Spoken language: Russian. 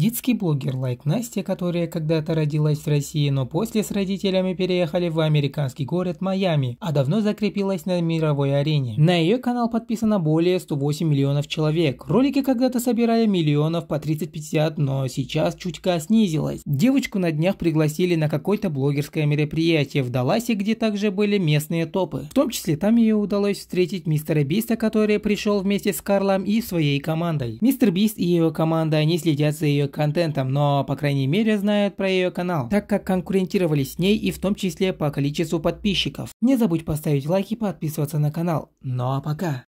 Детский блогер Лайк Настя, которая когда-то родилась в России, но после с родителями переехали в американский город Майами, а давно закрепилась на мировой арене. На ее канал подписано более 108 миллионов человек. Ролики когда-то собирали миллионов по 30-50, но сейчас чутька снизилось. Девочку на днях пригласили на какое-то блогерское мероприятие в Даласе, где также были местные топы. В том числе там ее удалось встретить мистера Биста, который пришел вместе с Карлом и своей командой. Мистер Бист и его команда, они следят за ее контентом, но, по крайней мере, знают про ее канал, так как конкурентировали с ней и в том числе по количеству подписчиков. Не забудь поставить лайк и подписываться на канал. Ну а пока.